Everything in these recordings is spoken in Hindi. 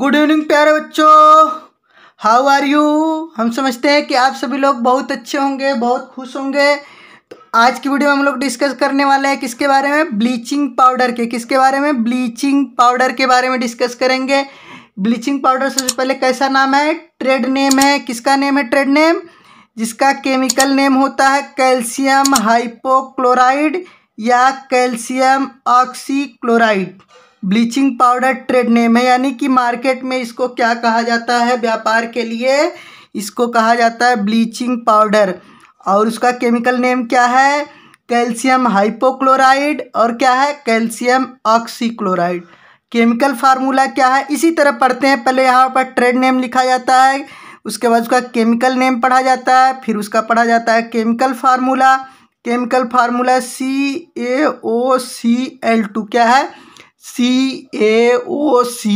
गुड इवनिंग प्यारे बच्चों हाउ आर यू हम समझते हैं कि आप सभी लोग बहुत अच्छे होंगे बहुत खुश होंगे तो आज की वीडियो में हम लोग डिस्कस करने वाले हैं किसके बारे में ब्लीचिंग पाउडर के किसके बारे में ब्लीचिंग पाउडर के बारे में डिस्कस करेंगे ब्लीचिंग पाउडर सबसे पहले कैसा नाम है ट्रेड नेम है किसका नेम है ट्रेड नेम जिसका केमिकल नेम होता है कैल्शियम हाइपोक्लोराइड या calcium oxychloride bleaching powder trade name है यानी कि मार्केट में इसको क्या कहा जाता है व्यापार के लिए इसको कहा जाता है ब्लीचिंग पाउडर और उसका केमिकल नेम क्या है कैल्शियम हाइपोक्लोराइड और क्या है कैल्शियम ऑक्सीक्लोराइड केमिकल फार्मूला क्या है इसी तरह पढ़ते हैं पहले यहाँ पर ट्रेड नेम लिखा जाता है उसके बाद उसका केमिकल नेम पढ़ा जाता है फिर उसका पढ़ा जाता है chemical formula chemical formula C A O C L two क्या है C A O C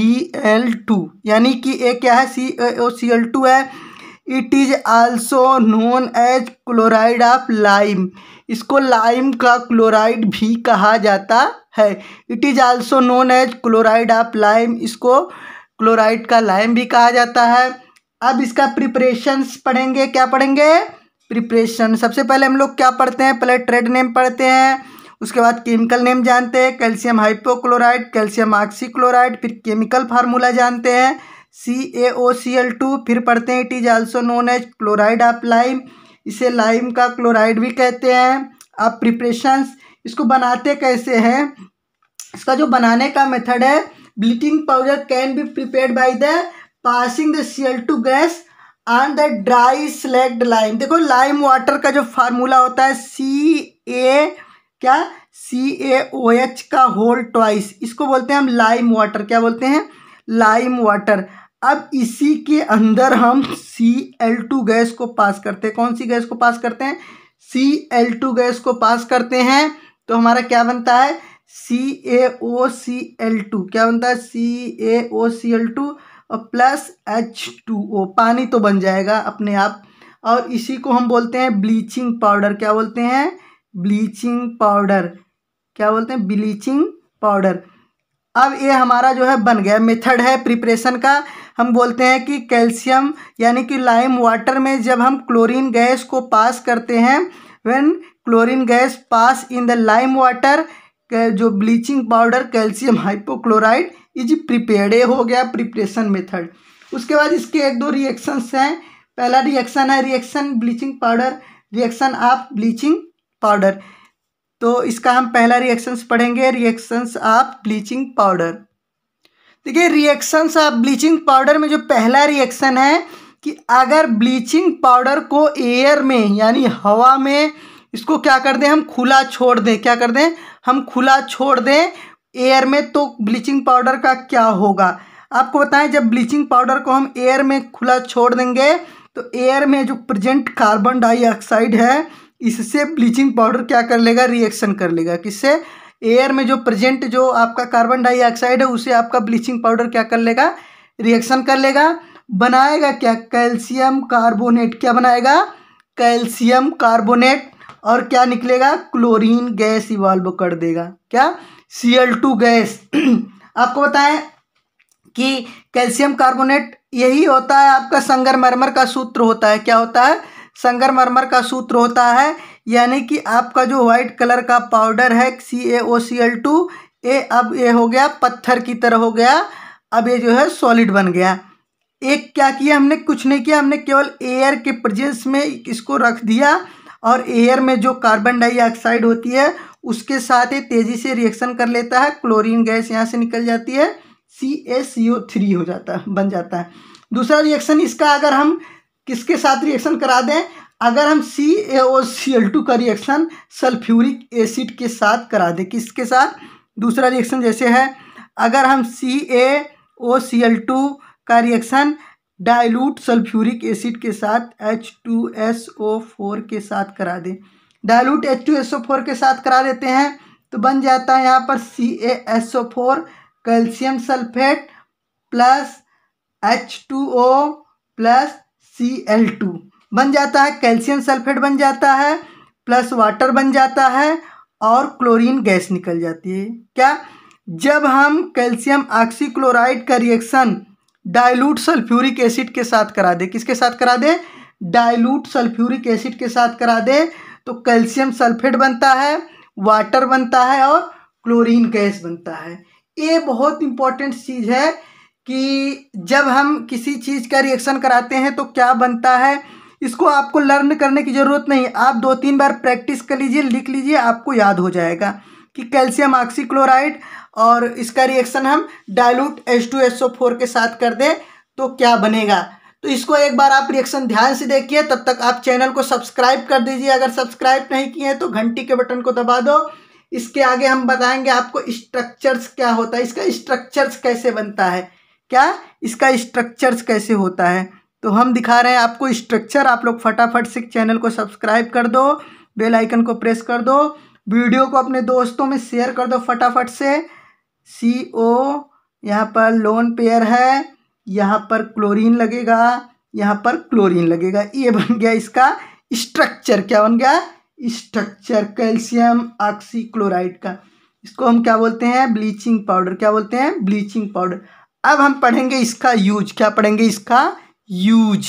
L to यानी कि ये क्या है C A O C L two है it is also known as chloride of lime इसको लाइम का क्लोराइड भी कहा जाता है it is also known as chloride of lime इसको क्लोराइड का लाइम भी कहा जाता है अब इसका प्रिपरेशंस पढ़ेंगे क्या पढ़ेंगे प्रिपरेशन सबसे पहले हम लोग क्या पढ़ते हैं पहले ट्रेड नेम पढ़ते हैं उसके बाद केमिकल नेम जानते हैं कैल्शियम हाइपोक्लोराइड कैल्शियम ऑक्सीक्लोराइड फिर केमिकल फार्मूला जानते हैं सी A O C L to फिर पढ़ते हैं it is also known as chloride of lime इसे लाइम का क्लोराइड भी कहते हैं अब प्रिपरेशंस इसको बनाते कैसे हैं इसका जो बनाने का मेथड है bleaching powder can be prepare by the passing the C L two gas on the dry slaked lime देखो लाइम वाटर का जो फार्मूला होता है सी ए क्या सी ए ओ एच का होल ट्वाइस इसको बोलते हैं हम लाइम वाटर क्या बोलते हैं लाइम वाटर अब इसी के अंदर हम सी एल टू गैस को पास करते हैं कौन सी गैस को पास करते हैं सी एल टू गैस को पास करते हैं तो हमारा क्या बनता है C A O C L two क्या बनता है C A O C L two और प्लस एच टू ओ पानी तो बन जाएगा अपने आप और इसी को हम बोलते हैं ब्लीचिंग पाउडर क्या बोलते हैं ब्लीचिंग पाउडर क्या बोलते हैं ब्लीचिंग पाउडर अब ये हमारा जो है बन गया मेथड है प्रिपरेशन का हम बोलते हैं कि कैल्शियम यानी कि लाइम वाटर में जब हम क्लोरीन गैस को पास करते हैं when chlorine gas pass in the lime water जो bleaching powder calcium hypochloride is prepared हो गया प्रिपरेशन मेथड उसके बाद इसके एक दो रिएक्शंस हैं पहला रिएक्शन है reaction bleaching powder reaction of bleaching powder तो इसका हम पहला रिएक्शंस पढ़ेंगे रिएक्शंस ऑफ ब्लीचिंग पाउडर देखिए रिएक्शंस ऑफ ब्लीचिंग पाउडर में जो पहला रिएक्शन है कि अगर ब्लीचिंग पाउडर को एयर में यानी हवा में इसको क्या कर दें हम खुला छोड़ दें क्या कर दें हम खुला छोड़ दें एयर में तो ब्लीचिंग पाउडर का क्या होगा आपको बताएं जब ब्लीचिंग पाउडर को हम एयर में खुला छोड़ देंगे तो एयर में जो प्रेजेंट कार्बन डाइऑक्साइड है इससे ब्लीचिंग पाउडर क्या कर लेगा रिएक्शन कर लेगा किससे एयर में जो प्रेजेंट जो आपका कार्बन डाइऑक्साइड है उसे आपका ब्लीचिंग पाउडर क्या कर लेगा रिएक्शन कर लेगा बनाएगा क्या कैल्शियम कार्बोनेट क्या बनाएगा कैल्शियम कार्बोनेट और क्या निकलेगा क्लोरीन गैस इवॉल्व कर देगा क्या सी एल टू गैस आपको बताएं कि कैल्शियम कार्बोनेट यही होता है आपका संगमरमर का सूत्र होता है क्या होता है संगमरमर का सूत्र होता है यानी कि आपका जो व्हाइट कलर का पाउडर है C A O C L to ए अब ये हो गया पत्थर की तरह हो गया अब ये जो है सॉलिड बन गया एक क्या किया हमने कुछ नहीं किया हमने केवल एयर के प्रजेंस में इसको रख दिया और एयर में जो कार्बन डाइऑक्साइड होती है उसके साथ ही तेज़ी से रिएक्शन कर लेता है क्लोरीन गैस यहाँ से निकल जाती है सी ए सी ओ थ्री हो जाता है बन जाता है दूसरा रिएक्शन इसका अगर हम किसके साथ रिएक्शन करा दें अगर हम C O C L two का रिएक्शन सल्फ्यूरिक एसिड के साथ करा दें किसके साथ दूसरा रिएक्शन जैसे है अगर हम C A O C L two का रिएक्शन डाइल्यूट सल्फ्यूरिक एसिड के साथ H two S O four के साथ करा दें dilute H two S O four के साथ करा देते हैं तो बन जाता है यहाँ पर C A S O four calcium sulphate plus H two O plus C L two बन जाता है कैल्शियम सल्फेट बन जाता है प्लस वाटर बन जाता है और क्लोरीन गैस निकल जाती है क्या जब हम कैल्शियम ऑक्सीक्लोराइड का रिएक्शन डाइल्यूट सल्फ्यूरिक एसिड के साथ करा दे किसके साथ करा दे डाइल्यूट सल्फ्यूरिक एसिड के साथ करा दे तो कैल्शियम सल्फेट बनता है वाटर बनता है और क्लोरीन गैस बनता है ये बहुत इंपॉर्टेंट चीज़ है कि जब हम किसी चीज़ का रिएक्शन कराते हैं तो क्या बनता है इसको आपको लर्न करने की ज़रूरत नहीं आप दो तीन बार प्रैक्टिस कर लीजिए लिख लीजिए आपको याद हो जाएगा कि कैल्शियम ऑक्सीक्लोराइड और इसका रिएक्शन हम dilute H two S O four के साथ कर दें तो क्या बनेगा तो इसको एक बार आप रिएक्शन ध्यान से देखिए तब तक आप चैनल को सब्सक्राइब कर दीजिए अगर सब्सक्राइब नहीं किए हैं तो घंटी के बटन को दबा दो इसके आगे हम बताएंगे आपको स्ट्रक्चर्स क्या होता है इसका स्ट्रक्चर्स कैसे बनता है क्या इसका स्ट्रक्चर्स कैसे होता है तो हम दिखा रहे हैं आपको स्ट्रक्चर आप लोग फटाफट से चैनल को सब्सक्राइब कर दो बेल आइकन को प्रेस कर दो वीडियो को अपने दोस्तों में शेयर कर दो फटाफट से सी ओ यहाँ पर लोन पेयर है यहाँ पर क्लोरीन लगेगा यहाँ पर क्लोरीन लगेगा ये बन गया इसका स्ट्रक्चर क्या बन गया स्ट्रक्चर कैल्शियम ऑक्सीक्लोराइड का इसको हम क्या बोलते हैं ब्लीचिंग पाउडर क्या बोलते हैं ब्लीचिंग पाउडर अब हम पढ़ेंगे इसका यूज क्या पढ़ेंगे इसका यूज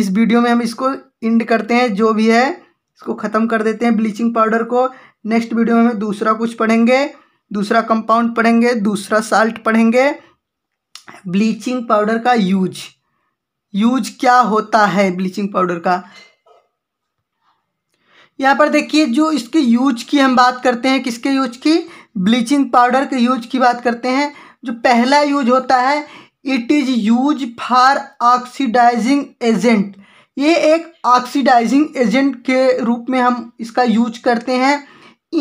इस वीडियो में हम इसको इंड करते हैं जो भी है इसको ख़त्म कर देते हैं ब्लीचिंग पाउडर को नेक्स्ट वीडियो में हम दूसरा कुछ पढ़ेंगे दूसरा कंपाउंड पढ़ेंगे दूसरा साल्ट पढ़ेंगे ब्लीचिंग पाउडर का यूज यूज क्या होता है ब्लीचिंग पाउडर का यहाँ पर देखिए जो इसके यूज की हम बात करते हैं किसके यूज की ब्लीचिंग पाउडर के यूज की बात करते हैं जो पहला यूज होता है it is use for oxidizing agent ये एक ऑक्सीडाइजिंग एजेंट के रूप में हम इसका यूज करते हैं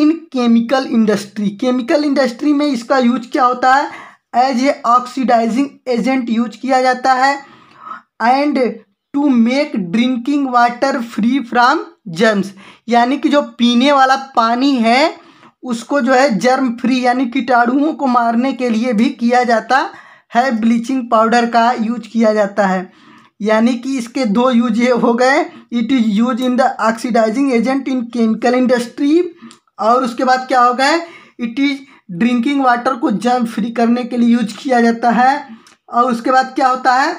in chemical industry chemical industry में इसका यूज क्या होता है as a oxidizing agent use किया जाता है and to make drinking water free from germs यानी कि जो पीने वाला पानी है उसको जो है जर्म फ्री यानी कीटाणुओं को मारने के लिए भी किया जाता है ब्लीचिंग पाउडर का यूज किया जाता है यानी कि इसके दो यूज ये हो गए it is use in the oxidizing agent in chemical industry और उसके बाद क्या हो गए इट इज़ ड्रिंकिंग वाटर को जर्म फ्री करने के लिए यूज किया जाता है और उसके बाद क्या होता है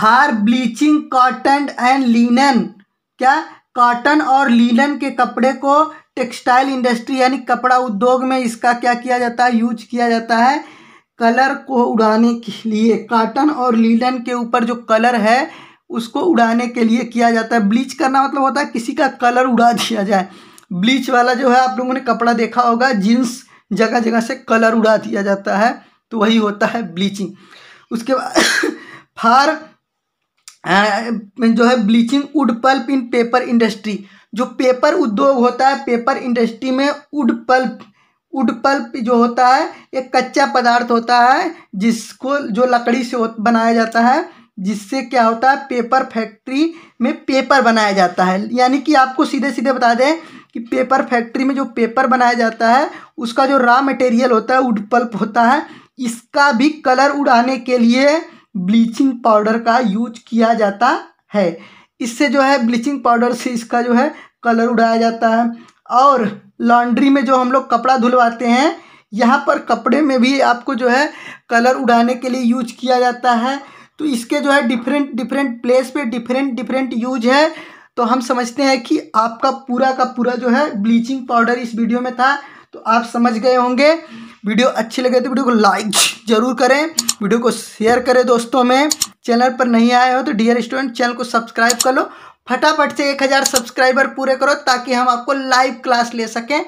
for bleaching cotton and linen क्या कॉटन और लीनन के कपड़े को टेक्सटाइल इंडस्ट्री यानी कपड़ा उद्योग में इसका क्या किया जाता है यूज किया जाता है कलर को उड़ाने के लिए काटन और लीलन के ऊपर जो कलर है उसको उड़ाने के लिए किया जाता है ब्लीच करना मतलब होता है किसी का कलर उड़ा दिया जाए ब्लीच वाला जो है आप लोगों ने कपड़ा देखा होगा जीन्स जगह जगह से कलर उड़ा दिया जाता है तो वही होता है ब्लीचिंग उसके बाद फार जो है bleaching wood pulp in paper industry जो पेपर उद्योग होता है पेपर इंडस्ट्री में वुड पल्प वुड पल्प जो होता है एक कच्चा पदार्थ होता है जिसको जो लकड़ी से बनाया जाता है जिससे क्या होता है पेपर फैक्ट्री में पेपर बनाया जाता है यानी कि आपको सीधे सीधे बता दें कि पेपर फैक्ट्री में जो पेपर बनाया जाता है उसका जो रॉ मटेरियल होता है वुड पल्प होता है इसका भी कलर उड़ाने के लिए ब्लीचिंग पाउडर का यूज किया जाता है इससे जो है ब्लीचिंग पाउडर से इसका जो है कलर उड़ाया जाता है और लॉन्ड्री में जो हम लोग कपड़ा धुलवाते हैं यहाँ पर कपड़े में भी आपको जो है कलर उड़ाने के लिए यूज किया जाता है तो इसके जो है डिफरेंट डिफरेंट प्लेस पे डिफरेंट डिफरेंट यूज है तो हम समझते हैं कि आपका पूरा का पूरा जो है ब्लीचिंग पाउडर इस वीडियो में था तो आप समझ गए होंगे वीडियो अच्छी लगे तो वीडियो को लाइक जरूर करें वीडियो को शेयर करें दोस्तों में चैनल पर नहीं आए हो तो डियर स्टूडेंट चैनल को सब्सक्राइब कर लो फटाफट से एक हज़ार सब्सक्राइबर पूरे करो ताकि हम आपको लाइव क्लास ले सकें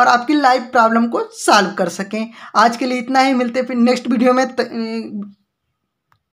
और आपकी लाइव प्रॉब्लम को सॉल्व कर सकें आज के लिए इतना ही मिलते फिर नेक्स्ट वीडियो में त,